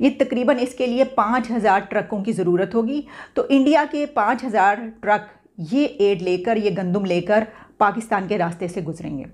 ये तकरीबन इसके लिए पाँच हज़ार ट्रकों की ज़रूरत होगी तो इंडिया के पाँच हज़ार ट्रक ये एड लेकर ये गंदम लेकर पाकिस्तान के रास्ते से गुजरेंगे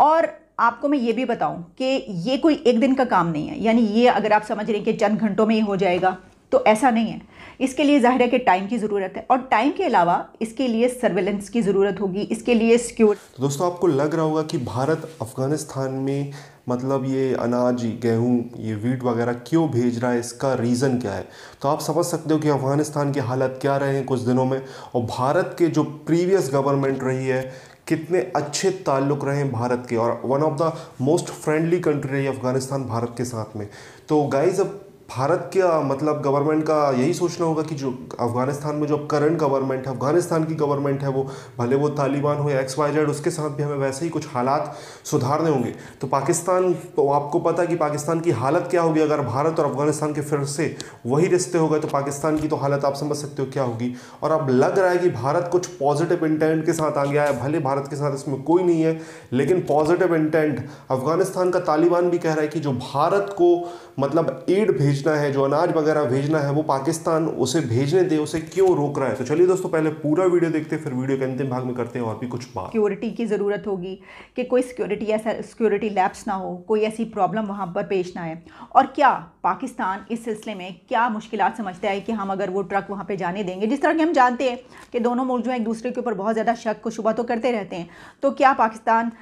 और आपको मैं ये भी बताऊं कि ये कोई एक दिन का काम नहीं है यानी ये अगर आप समझ रहे हैं कि चंद घंटों में ही हो जाएगा तो ऐसा नहीं है इसके लिए जाहिर है कि टाइम की ज़रूरत है और टाइम के अलावा इसके लिए सर्वेलेंस की ज़रूरत होगी इसके लिए सिक्योर तो दोस्तों आपको लग रहा होगा कि भारत अफ़गानिस्तान में मतलब ये अनाज गेहूँ ये वीट वगैरह क्यों भेज रहा है इसका रीज़न क्या है तो आप समझ सकते हो कि अफ़गानिस्तान के हालात क्या रहे हैं कुछ दिनों में और भारत के जो प्रीवियस गवर्नमेंट रही है कितने अच्छे ताल्लुक़ रहे हैं भारत के और one of the most friendly country रही अफ़गानिस्तान भारत के साथ में तो गाइज़ अब भारत का मतलब गवर्नमेंट का यही सोचना होगा कि जो अफ़गानिस्तान में जो करंट गवर्नमेंट है अफ़गानिस्तान की गवर्नमेंट है वो भले वो तालिबान हो या एक्स वाई जेड उसके साथ भी हमें वैसे ही कुछ हालात सुधारने होंगे तो पाकिस्तान तो आपको पता है कि पाकिस्तान की हालत क्या होगी अगर भारत और अफ़गानिस्तान के फिर से वही रिश्ते हो गए तो पाकिस्तान की तो हालत आप समझ सकते हो क्या होगी और अब लग रहा है कि भारत कुछ पॉजिटिव इंटेंट के साथ आ गया है भले भारत के साथ इसमें कोई नहीं है लेकिन पॉजिटिव इंटेंट अफ़गानिस्तान का तालिबान भी कह रहा है कि जो भारत को मतलब एड भेजना है जो अनाज वगैरह भेजना है वो पाकिस्तान उसे भेजने दे उसे क्यों रोक रहा है तो चलिए दोस्तों पहले पूरा वीडियो देखते हैं फिर वीडियो के अंतिम भाग में करते हैं और भी कुछ बात सिक्योरिटी की ज़रूरत होगी कि कोई सिक्योरिटी ऐसा सिक्योरिटी लैब्स ना हो कोई ऐसी प्रॉब्लम वहाँ पर पेश ना आए और क्या पाकिस्तान इस सिलसिले में क्या मुश्किल समझता है कि हम अगर वो ट्रक वहाँ पर जाने देंगे जिस तरह की हम जानते हैं कि दोनों मुल्क जो एक दूसरे के ऊपर बहुत ज़्यादा शक को शुबा तो करते रहते हैं तो क्या पाकिस्तान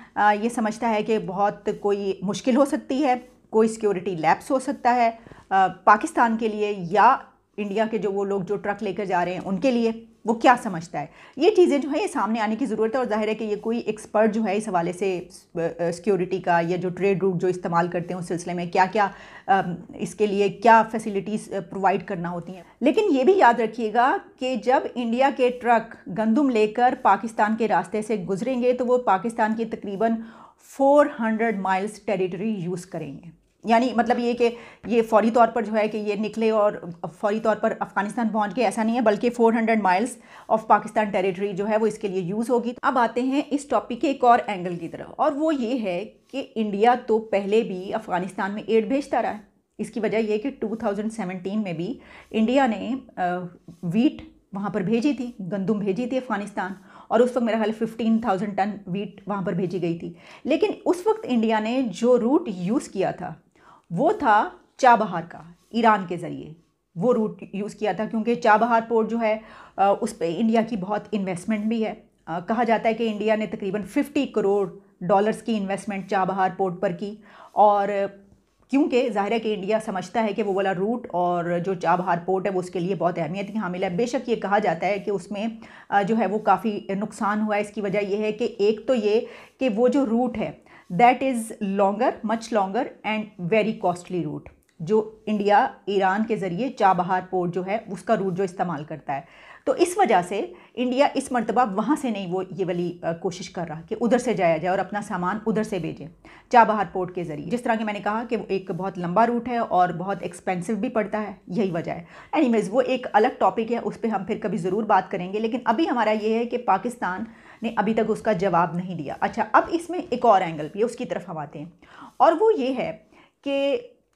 ये समझता है कि बहुत कोई मुश्किल हो सकती है कोई सिक्योरिटी लैप्स हो सकता है पाकिस्तान के लिए या इंडिया के जो वो लोग जो ट्रक लेकर जा रहे हैं उनके लिए वो क्या समझता है ये चीज़ें जो है ये सामने आने की ज़रूरत है और जाहिर है कि ये कोई एक्सपर्ट जो है इस हवाले से सिक्योरिटी का या जो ट्रेड रूट जो इस्तेमाल करते हैं उस सिलसिले में क्या क्या इसके लिए क्या फैसिलिटीज़ प्रोवाइड करना होती हैं लेकिन ये भी याद रखिएगा कि जब इंडिया के ट्रक गंदम लेकर पाकिस्तान के रास्ते से गुजरेंगे तो वो पाकिस्तान की तकरीबन 400 माइल्स टेरिटरी यूज़ करेंगे यानी मतलब ये कि ये फौरी तौर पर जो है कि ये निकले और फौरी तौर पर अफ़गानिस्तान पहुंच के ऐसा नहीं है बल्कि 400 माइल्स ऑफ पाकिस्तान टेरिटरी जो है वो इसके लिए यूज़ होगी अब आते हैं इस टॉपिक के एक और एंगल की तरफ और वो ये है कि इंडिया तो पहले भी अफ़गानिस्तान में एड भेजता रहा है इसकी वजह यह कि टू में भी इंडिया ने वीट वहाँ पर भेजी थी गंदुम भेजी थी अफ़गानिस्तान और उस वक्त मेरा ख्याल फिफ्टीन थाउजेंड टन वीट वहाँ पर भेजी गई थी लेकिन उस वक्त इंडिया ने जो रूट यूज़ किया था वो था चाबहार का ईरान के ज़रिए वो रूट यूज़ किया था क्योंकि चाबहार पोर्ट जो है उस पर इंडिया की बहुत इन्वेस्टमेंट भी है कहा जाता है कि इंडिया ने तकरीबन 50 करोड़ डॉलर्स की इन्वेस्टमेंट चाबहार पोर्ट पर की और क्योंकि ज़ाहिर है कि इंडिया समझता है कि वो वाला रूट और जो चाबहार पोर्ट है वो उसके लिए बहुत अहमियत की हामिल है बेशक ये कहा जाता है कि उसमें जो है वो काफ़ी नुकसान हुआ है इसकी वजह यह है कि एक तो ये कि वो जो रूट है that is longer much longer and very costly route जो इंडिया ईरान के ज़रिए चाबहार पोर्ट जो है उसका रूट जो इस्तेमाल करता है तो इस वजह से इंडिया इस मरतबा वहाँ से नहीं वो ये वाली कोशिश कर रहा कि उधर से जाया जाए और अपना सामान उधर से भेजें चाबहार पोर्ट के ज़रिए जिस तरह के मैंने कहा कि वो एक बहुत लंबा रूट है और बहुत एक्सपेंसिव भी पड़ता है यही वजह है एनीवेज़ वो एक अलग टॉपिक है उस पर हम फिर कभी ज़रूर बात करेंगे लेकिन अभी हमारा ये है कि पाकिस्तान ने अभी तक उसका जवाब नहीं दिया अच्छा अब इसमें एक और एंगल भी है उसकी तरफ हम आते हैं और वो ये है कि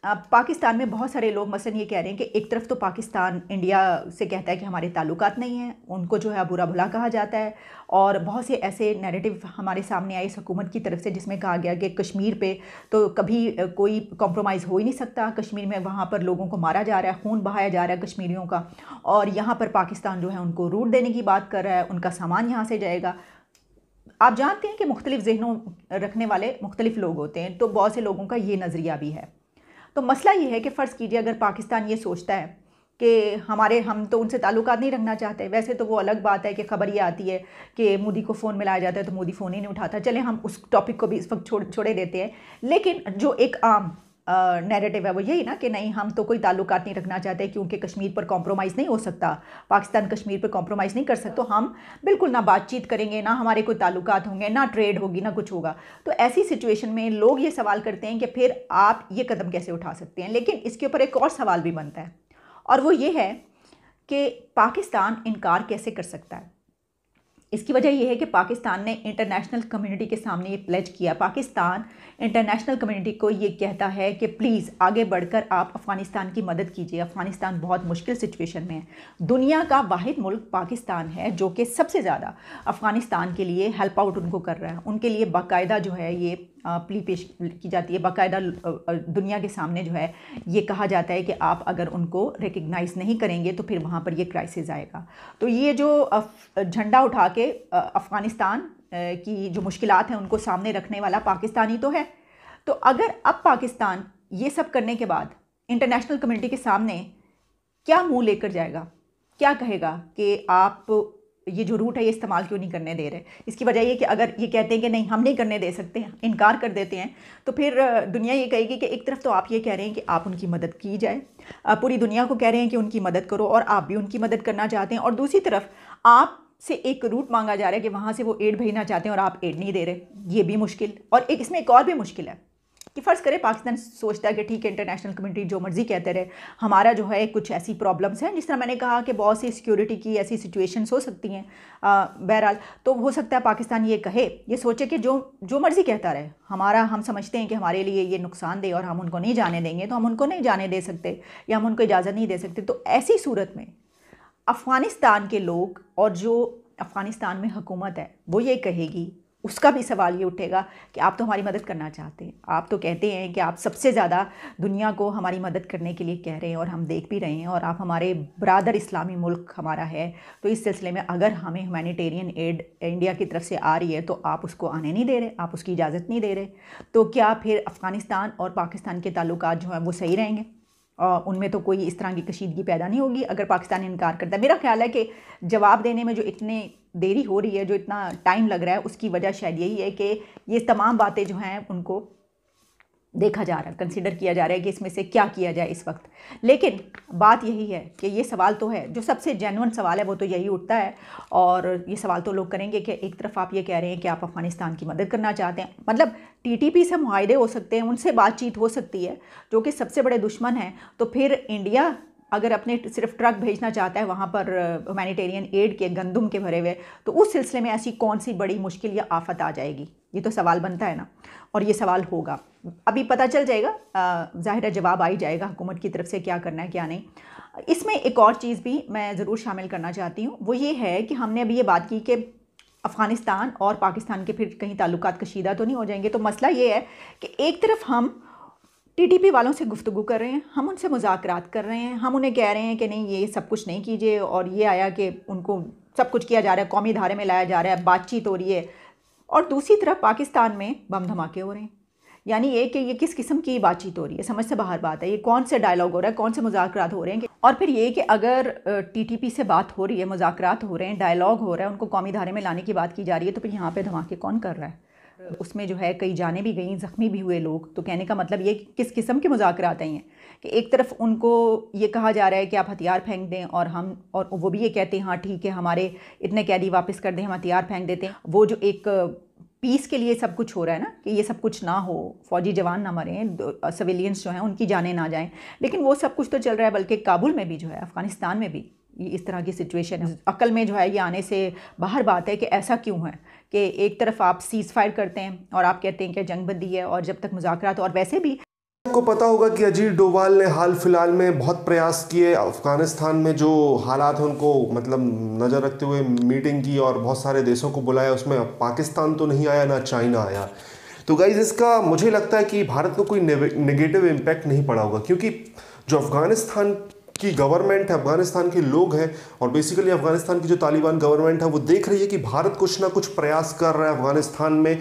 पाकिस्तान में बहुत सारे लोग मसलन ये कह रहे हैं कि एक तरफ तो पाकिस्तान इंडिया से कहता है कि हमारे ताल्लुक नहीं हैं उनको जो है बुरा भुला कहा जाता है और बहुत से ऐसे नैरेटिव हमारे सामने आए इस हुकूमत की तरफ से जिसमें कहा गया कि कश्मीर पे तो कभी कोई कॉम्प्रोमाइज़ हो ही नहीं सकता कश्मीर में वहाँ पर लोगों को मारा जा रहा है खून बहाया जा रहा है कश्मीरियों का और यहाँ पर पाकिस्तान जो है उनको रूट देने की बात कर रहा है उनका सामान यहाँ से जाएगा आप जानते हैं कि मुख्तलिफ़ जहनों रखने वाले मुख्तलिफ़ लोग होते हैं तो बहुत से लोगों का ये नज़रिया भी है तो मसला ये है कि फ़र्ज़ कीजिए अगर पाकिस्तान ये सोचता है कि हमारे हम तो उनसे ताल्लुक नहीं रखना चाहते वैसे तो वो अलग बात है कि खबर ये आती है कि मोदी को फ़ोन मिलाया जाता है तो मोदी फ़ोन ही नहीं उठाता चले हम उस टॉपिक को भी इस वक्त छोड़ छोड़े देते हैं लेकिन जो एक आम नैरेटिव है वो यही ना कि नहीं हम तो कोई ताल्लुक नहीं रखना चाहते क्योंकि कश्मीर पर कॉम्प्रोमाइज़ नहीं हो सकता पाकिस्तान कश्मीर पर कॉम्प्रोमाइज़ नहीं कर सकता तो हम बिल्कुल ना बातचीत करेंगे ना हमारे कोई ताल्लुक होंगे ना ट्रेड होगी ना कुछ होगा तो ऐसी सिचुएशन में लोग ये सवाल करते हैं कि फिर आप ये कदम कैसे उठा सकते हैं लेकिन इसके ऊपर एक और सवाल भी बनता है और वो ये है कि पाकिस्तान इनकार कैसे कर सकता है इसकी वजह यह है कि पाकिस्तान ने इंटरनेशनल कम्युनिटी के सामने ये प्लेज किया पाकिस्तान इंटरनेशनल कम्युनिटी को ये कहता है कि प्लीज़ आगे बढ़कर आप अफ़गानिस्तान की मदद कीजिए अफ़गानिस्तान बहुत मुश्किल सिचुएशन में है दुनिया का वाद मुल्क पाकिस्तान है जो कि सबसे ज़्यादा अफ़गानिस्तान के लिए हेल्प आउट उनको कर रहा है उनके लिए बाकायदा जो है ये प्ली पेश की जाती है बाकायदा दुनिया के सामने जो है ये कहा जाता है कि आप अगर उनको रिकग्नाइज़ नहीं करेंगे तो फिर वहाँ पर ये क्राइसिस आएगा तो ये जो झंडा उठा के अफ़गानिस्तान की जो मुश्किल हैं उनको सामने रखने वाला पाकिस्तानी तो है तो अगर अब पाकिस्तान ये सब करने के बाद इंटरनेशनल कम्यूनिटी के सामने क्या मुँह लेकर जाएगा क्या कहेगा कि आप ये जो रूट है ये इस्तेमाल क्यों नहीं करने दे रहे इसकी वजह ये कि अगर ये कहते हैं कि नहीं हम नहीं करने दे सकते हैं इनकार कर देते हैं तो फिर दुनिया ये कहेगी कि एक तरफ तो आप ये कह रहे हैं कि आप उनकी मदद की जाए पूरी दुनिया को कह रहे हैं कि उनकी मदद करो और आप भी उनकी मदद करना चाहते हैं और दूसरी तरफ आप से एक रूट मांगा जा रहा है कि वहाँ से वो एड भेजना चाहते हैं और आप एड नहीं दे रहे ये भी मुश्किल और एक इसमें एक और भी मुश्किल है कि फ़र्ज़ करें पाकिस्तान सोचता है कि ठीक है इंटरनेशनल कम्युनिटी जो मर्ज़ी कहते रहे हमारा जो है कुछ ऐसी प्रॉब्लम्स हैं जिस तरह मैंने कहा कि बहुत सी सिक्योरिटी की ऐसी सिचुएशंस हो सकती हैं बहरहाल तो हो सकता है पाकिस्तान ये कहे ये सोचे कि जो जो मर्ज़ी कहता रहे हमारा हम समझते हैं कि हमारे लिए ये नुकसान दे और हम उनको नहीं जाने देंगे तो हम उनको नहीं जाने दे सकते या हम उनको इजाज़त नहीं दे सकते तो ऐसी सूरत में अफ़गानिस्तान के लोग और जो अफ़गानिस्तान में हुकूमत है वो ये कहेगी उसका भी सवाल ये उठेगा कि आप तो हमारी मदद करना चाहते हैं आप तो कहते हैं कि आप सबसे ज़्यादा दुनिया को हमारी मदद करने के लिए कह रहे हैं और हम देख भी रहे हैं और आप हमारे बरदर इस्लामी मुल्क हमारा है तो इस सिलसिले में अगर हमें ह्यूमैनिटेरियन एड इंडिया की तरफ से आ रही है तो आप उसको आने नहीं दे रहे आप उसकी इजाज़त नहीं दे रहे तो क्या फिर अफ़गानिस्तान और पाकिस्तान के ताल्लुक जो हैं वो सही रहेंगे उनमें तो कोई इस तरह की कशीदगी पैदा नहीं होगी अगर पाकिस्तान इनकार करता है मेरा ख्याल है कि जवाब देने में जो इतने देरी हो रही है जो इतना टाइम लग रहा है उसकी वजह शायद यही है कि ये तमाम बातें जो हैं उनको देखा जा रहा है कंसिडर किया जा रहा है कि इसमें से क्या किया जाए इस वक्त लेकिन बात यही है कि ये सवाल तो है जो सबसे जेनवन सवाल है वो तो यही उठता है और ये सवाल तो लोग करेंगे कि एक तरफ आप ये कह रहे हैं कि आप अफ़गानिस्तान की मदद करना चाहते हैं मतलब टीटीपी से माहदे हो सकते हैं उनसे बातचीत हो सकती है जो कि सबसे बड़े दुश्मन हैं तो फिर इंडिया अगर अपने सिर्फ ट्रक भेजना चाहता है वहाँ पर ह्यूमैनिटेरियन एड के गंदम के भरे हुए तो उस सिलसिले में ऐसी कौन सी बड़ी मुश्किल या आफत आ जाएगी ये तो सवाल बनता है ना और ये सवाल होगा अभी पता चल जाएगा ज़ाहिर जवाब आ ही जाएगा हुकूमत की तरफ से क्या करना है क्या नहीं इसमें एक और चीज़ भी मैं ज़रूर शामिल करना चाहती हूँ वो ये है कि हमने अभी ये बात की कि अफ़गानिस्तान और पाकिस्तान के फिर कहीं ताल्लुक कशीदा तो नहीं हो जाएंगे तो मसला ये है कि एक तरफ हम टीटीपी वालों से गुफ्तु कर रहे हैं हम उनसे मुजाकरात कर रहे हैं हम उन्हें कह रहे हैं कि नहीं ये सब कुछ नहीं कीजिए और ये आया कि उनको सब कुछ किया जा रहा है कौमी धारे में लाया जा रहा है बातचीत हो रही है और दूसरी तरफ पाकिस्तान में बम धमाके हो रहे हैं यानी ये कि ये किस किस्म की बातचीत हो रही है समझ से बाहर बात है ये कौन से डायलॉग हो रहा है कौन से मुजाकर हो रहे हैं और फिर ये कि अगर टीटीपी से बात हो रही है मुजाकर हो रहे हैं डायलॉग हो रहा है उनको कौमी धारे में लाने की बात की जा रही है तो फिर यहाँ पर धमाके कौन कर रहा है उसमें जो है कई जाने भी गई ज़ख्मी भी हुए लोग तो कहने का मतलब ये कि किस किस्म के मुजाकर आते हैं कि एक तरफ उनको ये कहा जा रहा है कि आप हथियार फेंक दें और हम और वो भी ये कहते हैं हाँ ठीक है हमारे इतने कैदी वापस कर दें हम हथियार फेंक देते हैं वो जो एक पीस के लिए सब कुछ हो रहा है ना कि ये सब कुछ ना हो फौजी जवान ना मरें सिविलियंस जो हैं उनकी जाने ना जाएं लेकिन वो सब कुछ तो चल रहा है बल्कि काबुल में भी जो है अफ़गानिस्तान में भी इस तरह की सिचुएशन है अकल में जो है ये आने से बाहर बात है कि ऐसा क्यों है कि एक तरफ आप सीज़ फायर करते हैं और आप कहते हैं कि जंग बंदी है और जब तक मुजाकर और वैसे भी आपको पता होगा कि अजीत डोवाल ने हाल फिलहाल में बहुत प्रयास किए अफ़गानिस्तान में जो हालात हैं उनको मतलब नज़र रखते हुए मीटिंग की और बहुत सारे देशों को बुलाया उसमें पाकिस्तान तो नहीं आया ना चाइना आया तो गाइज़ इसका मुझे लगता है कि भारत को कोई नेगेटिव इम्पैक्ट नहीं पड़ा होगा क्योंकि जो अफ़गानिस्तान की गवर्नमेंट है अफगानिस्तान के लोग हैं और बेसिकली अफगानिस्तान की जो तालिबान गवर्नमेंट है वो देख रही है कि भारत कुछ ना कुछ प्रयास कर रहा है अफगानिस्तान में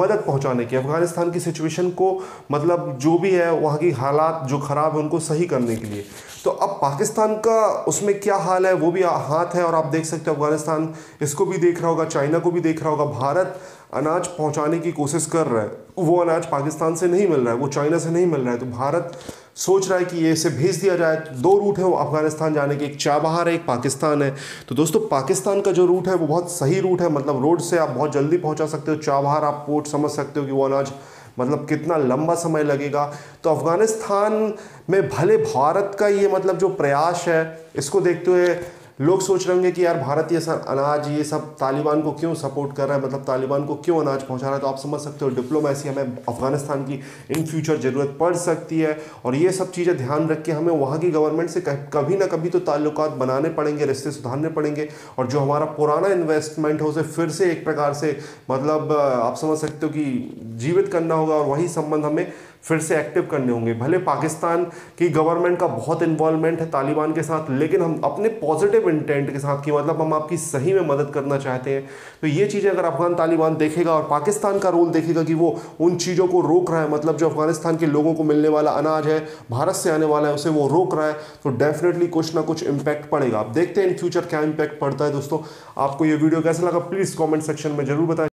मदद पहुंचाने की अफगानिस्तान की सिचुएशन को मतलब जो भी है वहाँ की हालात जो ख़राब है उनको सही करने के लिए तो अब पाकिस्तान का उसमें क्या हाल है वो भी हाथ है और आप देख सकते हो अफगानिस्तान इसको भी देख रहा होगा चाइना को भी देख रहा होगा भारत अनाज पहुंचाने की कोशिश कर रहा है वो अनाज पाकिस्तान से नहीं मिल रहा है वो चाइना से नहीं मिल रहा है तो भारत सोच रहा है कि ये इसे भेज दिया जाए दो रूट है वो अफगानिस्तान जाने के एक चाबहार है एक पाकिस्तान है तो दोस्तों पाकिस्तान का जो रूट है वो बहुत सही रूट है मतलब रोड से आप बहुत जल्दी पहुंचा सकते हो चाबहार आप पोर्ट समझ सकते हो कि वो अनाज मतलब कितना लंबा समय लगेगा तो अफ़गानिस्तान में भले भारत का ये मतलब जो प्रयास है इसको देखते हुए लोग सोच रहे होंगे कि यार भारत ये सर अनाज ये सब तालिबान को क्यों सपोर्ट कर रहा है मतलब तालिबान को क्यों अनाज पहुंचा रहा है तो आप समझ सकते हो डिप्लोमेसी हमें अफगानिस्तान की इन फ्यूचर ज़रूरत पड़ सकती है और ये सब चीज़ें ध्यान रख के हमें वहाँ की गवर्नमेंट से कभी ना कभी तो ताल्लुक बनाने पड़ेंगे रिश्ते सुधारने पड़ेंगे और जो हमारा पुराना इन्वेस्टमेंट है उसे फिर से एक प्रकार से मतलब आप समझ सकते हो कि जीवित करना होगा और वही संबंध हमें फिर से एक्टिव करने होंगे भले पाकिस्तान की गवर्नमेंट का बहुत इन्वॉल्वमेंट है तालिबान के साथ लेकिन हम अपने पॉजिटिव इंटेंट के साथ कि मतलब हम आपकी सही में मदद करना चाहते हैं तो ये चीज़ें अगर अफगान तालिबान देखेगा और पाकिस्तान का रोल देखेगा कि वो उन चीज़ों को रोक रहा है मतलब जो अफगानिस्तान के लोगों को मिलने वाला अनाज है भारत से आने वाला है उसे वो रोक रहा है तो डेफिनेटली कुछ ना कुछ इम्पैक्ट पड़ेगा आप देखते हैं इन फ्यूचर क्या इम्पैक्ट पड़ता है दोस्तों आपको ये वीडियो कैसा लगा प्लीज़ कॉमेंट सेक्शन में जरूर बताएं